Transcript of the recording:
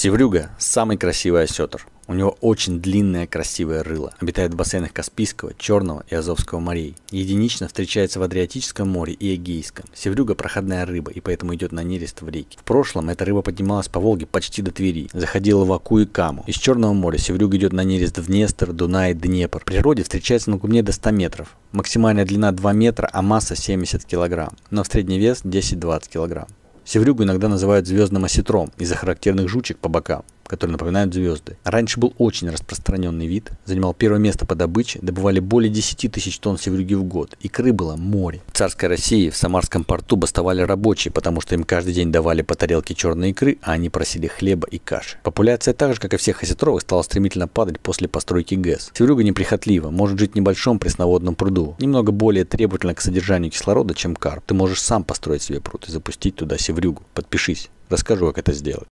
Севрюга – самый красивый осетр. У него очень длинное красивое рыло. Обитает в бассейнах Каспийского, Черного и Азовского морей. Единично встречается в Адриатическом море и Эгейском. Севрюга – проходная рыба и поэтому идет на нерест в реки. В прошлом эта рыба поднималась по Волге почти до Твери. Заходила в Аку и Каму. Из Черного моря севрюга идет на нерест в Днестр, Дунай, Днепр. В природе встречается на глубине до 100 метров. Максимальная длина 2 метра, а масса 70 килограмм. Но в средний вес 10-20 килограмм. Севрюгу иногда называют звездным осетром из-за характерных жучек по бокам которые напоминают звезды. Раньше был очень распространенный вид, занимал первое место по добыче, добывали более 10 тысяч тонн севрюги в год, икры было море. В царской России в Самарском порту бастовали рабочие, потому что им каждый день давали по тарелке черной икры, а они просили хлеба и каши. Популяция так же, как и всех осетровых, стала стремительно падать после постройки ГЭС. Севрюга неприхотлива, может жить в небольшом пресноводном пруду, немного более требовательна к содержанию кислорода, чем карп. Ты можешь сам построить себе пруд и запустить туда севрюгу. Подпишись, расскажу, как это сделать.